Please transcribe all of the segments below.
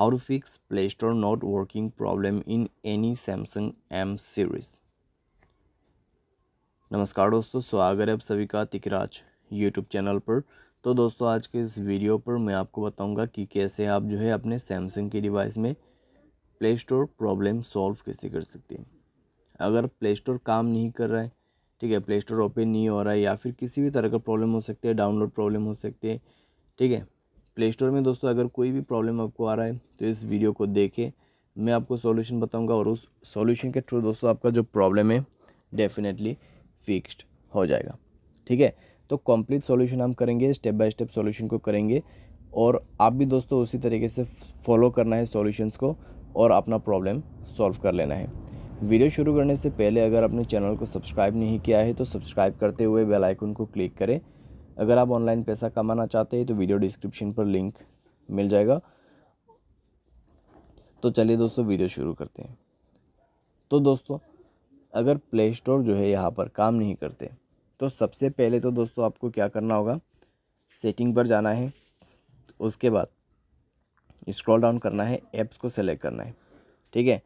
how to fix play store not working problem in any samsung m series नमस्कार दोस्तों स्वागत है आप सभी का तिकराज यूट्यूब चैनल पर तो दोस्तों आज के इस वीडियो पर मैं आपको बताऊंगा कि कैसे आप जो है अपने सैमसंग के डिवाइस में प्ले स्टोर प्रॉब्लम सॉल्व कैसे कर सकते हैं अगर प्ले स्टोर काम नहीं कर रहा है ठीक है प्ले स्टोर ओपन नहीं हो रहा है या फिर किसी भी तरह का प्रॉब्लम हो सकती है डाउनलोड प्रॉब्लम हो सकती है ठीक है प्ले स्टोर में दोस्तों अगर कोई भी प्रॉब्लम आपको आ रहा है तो इस वीडियो को देखें मैं आपको सॉल्यूशन बताऊंगा और उस सॉल्यूशन के थ्रू दोस्तों आपका जो प्रॉब्लम है डेफिनेटली फिक्स्ड हो जाएगा ठीक है तो कंप्लीट सॉल्यूशन हम करेंगे स्टेप बाय स्टेप सॉल्यूशन को करेंगे और आप भी दोस्तों उसी तरीके से फॉलो करना है सॉल्यूशंस को और अपना प्रॉब्लम सॉल्व कर लेना है वीडियो शुरू करने से पहले अगर आपने चैनल को सब्सक्राइब नहीं किया है तो सब्सक्राइब करते हुए बेलाइकन को क्लिक करें अगर आप ऑनलाइन पैसा कमाना चाहते हैं तो वीडियो डिस्क्रिप्शन पर लिंक मिल जाएगा तो चलिए दोस्तों वीडियो शुरू करते हैं तो दोस्तों अगर प्ले स्टोर जो है यहाँ पर काम नहीं करते तो सबसे पहले तो दोस्तों आपको क्या करना होगा सेटिंग पर जाना है उसके बाद स्क्रॉल डाउन करना है ऐप्स को सेलेक्ट करना है ठीक है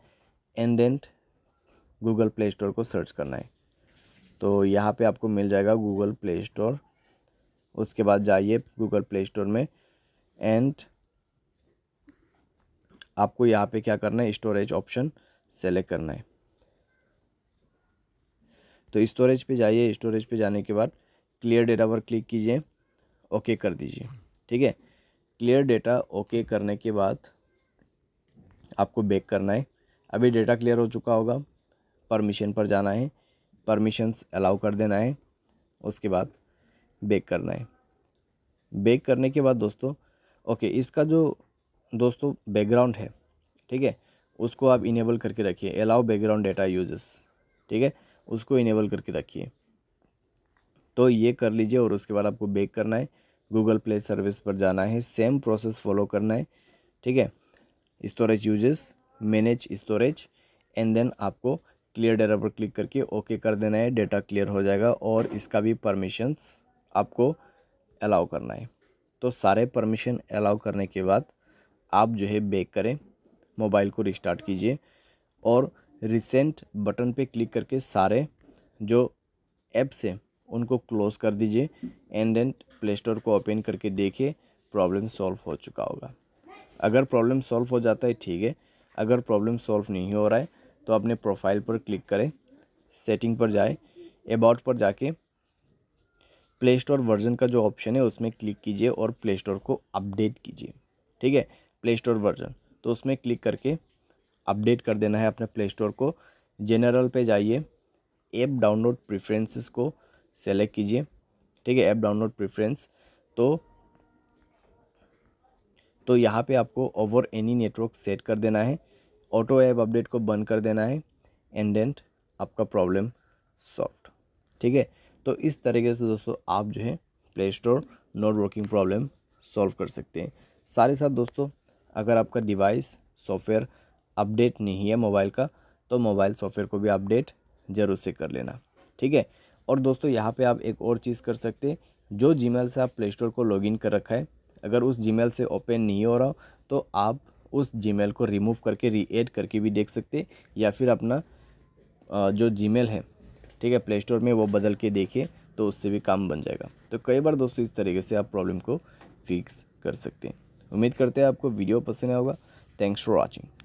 and then Google Play store को सर्च करना है तो यहाँ पे आपको मिल जाएगा गूगल प्ले स्टोर उसके बाद जाइए गूगल प्ले स्टोर में एंड आपको यहाँ पे क्या करना है स्टोरेज ऑप्शन सेलेक्ट करना है तो स्टोरेज पे जाइए स्टोरेज पे जाने के बाद क्लियर डेटा पर क्लिक कीजिए ओके कर दीजिए ठीक है क्लियर डेटा ओके करने के बाद आपको बैक करना है अभी डेटा क्लियर हो चुका होगा परमिशन पर जाना है परमिशंस अलाउ कर देना है उसके बाद बेक करना है बेक करने के बाद दोस्तों ओके इसका जो दोस्तों बैकग्राउंड है ठीक है उसको आप इनेबल करके रखिए अलाउ बैकग्राउंड डेटा यूजर्स ठीक है उसको इनेबल करके रखिए तो ये कर लीजिए और उसके बाद आपको बेक करना है गूगल प्ले सर्विस पर जाना है सेम प्रोसेस फॉलो करना है ठीक है storage uses manage storage and then आपको क्लियर डेटा पर क्लिक करके ओके कर देना है डेटा क्लियर हो जाएगा और इसका भी परमिशंस आपको अलाउ करना है तो सारे परमिशन अलाउ करने के बाद आप जो है बेक करें मोबाइल को रिस्टार्ट कीजिए और रिसेंट बटन पे क्लिक करके सारे जो ऐप्स हैं उनको क्लोज़ कर दीजिए एंड देन प्ले स्टोर को ओपन करके देखिए प्रॉब्लम सॉल्व हो चुका होगा अगर प्रॉब्लम सॉल्व हो जाता है ठीक है अगर प्रॉब्लम सॉल्व नहीं हो रहा है तो अपने प्रोफाइल पर क्लिक करें सेटिंग पर जाए अबाउट पर जाके प्ले स्टोर वर्जन का जो ऑप्शन है उसमें क्लिक कीजिए और प्ले स्टोर को अपडेट कीजिए ठीक है प्ले स्टोर वर्जन तो उसमें क्लिक करके अपडेट कर देना है अपने प्ले स्टोर को जनरल पे जाइए ऐप डाउनलोड प्रेफरेंसेस को सेलेक्ट कीजिए ठीक है ऐप डाउनलोड प्रेफरेंस तो तो यहाँ पे आपको ओवर एनी नेटवर्क सेट कर देना है ऑटो ऐप अपडेट को बंद कर देना है एंड एंड आपका प्रॉब्लम सॉफ्ट ठीक है तो इस तरीके से दोस्तों आप जो है Play store not working problem solve कर सकते हैं साथ ही साथ दोस्तों अगर आपका डिवाइस सॉफ्टवेयर अपडेट नहीं है मोबाइल का तो मोबाइल सॉफ्टवेयर को भी अपडेट ज़रूर से कर लेना ठीक है और दोस्तों यहाँ पे आप एक और चीज़ कर सकते हैं जो जी से आप प्ले स्टोर को लॉगिन कर रखा है अगर उस जी से ओपन नहीं हो रहा तो आप उस जी को रिमूव करके रीएड करके भी देख सकते या फिर अपना जो जी है ठीक है प्ले स्टोर में वो बदल के देखिए तो उससे भी काम बन जाएगा तो कई बार दोस्तों इस तरीके से आप प्रॉब्लम को फिक्स कर सकते हैं उम्मीद करते हैं आपको वीडियो पसंद आएगा थैंक्स फॉर वॉचिंग